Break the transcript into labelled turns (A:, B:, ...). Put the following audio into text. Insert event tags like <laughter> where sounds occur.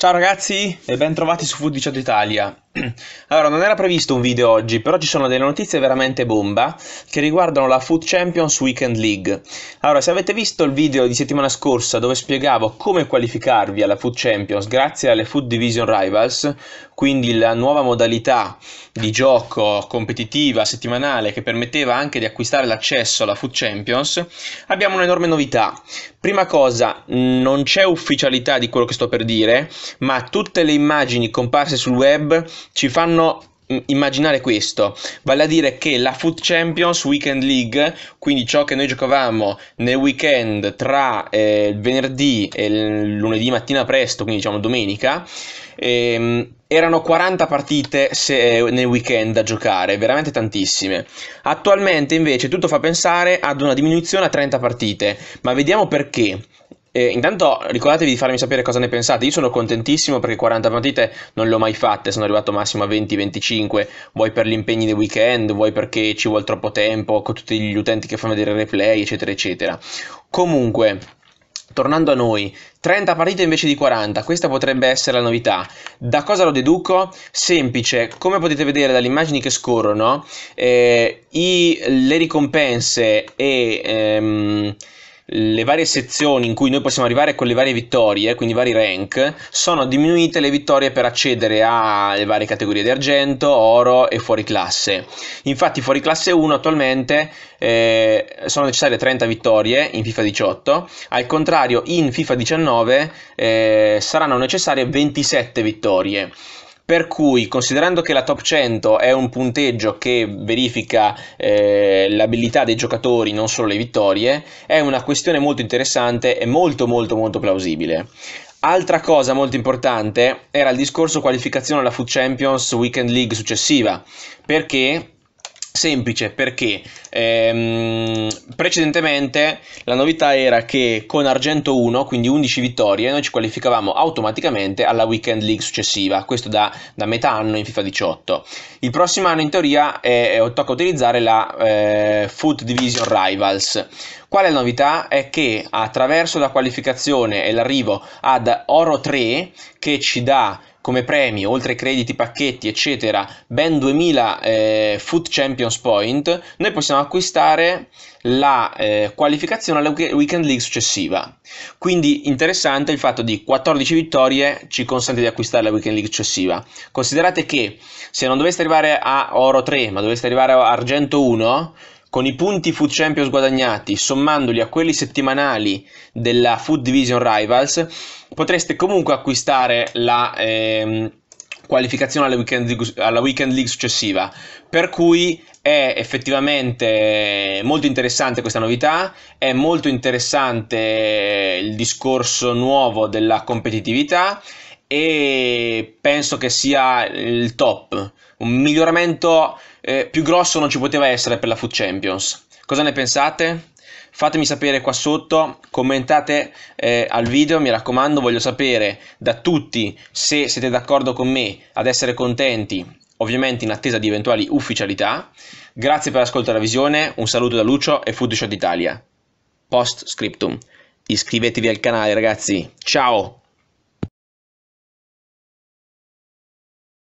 A: Ciao ragazzi e bentrovati su Food 18 Italia. <clears throat> Allora, non era previsto un video oggi, però ci sono delle notizie veramente bomba che riguardano la Food Champions Weekend League. Allora, se avete visto il video di settimana scorsa dove spiegavo come qualificarvi alla Food Champions grazie alle Food Division Rivals, quindi la nuova modalità di gioco competitiva settimanale che permetteva anche di acquistare l'accesso alla Food Champions, abbiamo un'enorme novità. Prima cosa, non c'è ufficialità di quello che sto per dire, ma tutte le immagini comparse sul web ci fanno mm, immaginare questo, vale a dire che la Food Champions Weekend League, quindi ciò che noi giocavamo nel weekend tra eh, il venerdì e il lunedì mattina presto, quindi diciamo domenica, ehm, erano 40 partite se, eh, nel weekend da giocare, veramente tantissime. Attualmente invece tutto fa pensare ad una diminuzione a 30 partite, ma vediamo perché. Eh, intanto ricordatevi di farmi sapere cosa ne pensate, io sono contentissimo perché 40 partite non le ho mai fatte, sono arrivato massimo a 20-25, vuoi per gli impegni del weekend, vuoi perché ci vuole troppo tempo, con tutti gli utenti che fanno vedere replay, eccetera, eccetera. Comunque, tornando a noi, 30 partite invece di 40, questa potrebbe essere la novità. Da cosa lo deduco? Semplice, come potete vedere dalle immagini che scorrono, eh, i, le ricompense e... Ehm, le varie sezioni in cui noi possiamo arrivare con le varie vittorie, quindi i vari rank, sono diminuite le vittorie per accedere alle varie categorie di argento, oro e fuori classe. Infatti fuori classe 1 attualmente eh, sono necessarie 30 vittorie in FIFA 18, al contrario in FIFA 19 eh, saranno necessarie 27 vittorie. Per cui, considerando che la top 100 è un punteggio che verifica eh, l'abilità dei giocatori, non solo le vittorie, è una questione molto interessante e molto molto molto plausibile. Altra cosa molto importante era il discorso qualificazione alla Food Champions Weekend League successiva, perché semplice perché ehm, precedentemente la novità era che con Argento 1, quindi 11 vittorie, noi ci qualificavamo automaticamente alla Weekend League successiva, questo da, da metà anno in FIFA 18. Il prossimo anno in teoria è, è, tocca utilizzare la eh, Foot Division Rivals. Quale novità è che attraverso la qualificazione e l'arrivo ad Oro 3 che ci dà come premi, oltre ai crediti, pacchetti, eccetera, ben 2000 eh, Food Champions Point, noi possiamo acquistare la eh, qualificazione alla Weekend League successiva. Quindi interessante il fatto di 14 vittorie ci consente di acquistare la Weekend League successiva. Considerate che se non doveste arrivare a oro 3, ma doveste arrivare a argento 1, con i punti Food Champions guadagnati, sommandoli a quelli settimanali della Food Division Rivals, potreste comunque acquistare la ehm, qualificazione alla weekend, League, alla weekend League successiva. Per cui è effettivamente molto interessante questa novità, è molto interessante il discorso nuovo della competitività e penso che sia il top. Un miglioramento eh, più grosso non ci poteva essere per la Food Champions. Cosa ne pensate? Fatemi sapere qua sotto, commentate eh, al video, mi raccomando, voglio sapere da tutti se siete d'accordo con me ad essere contenti, ovviamente in attesa di eventuali ufficialità. Grazie per l'ascolto e la visione, un saluto da Lucio e Food Shot Italia. Post scriptum. Iscrivetevi al canale ragazzi, ciao!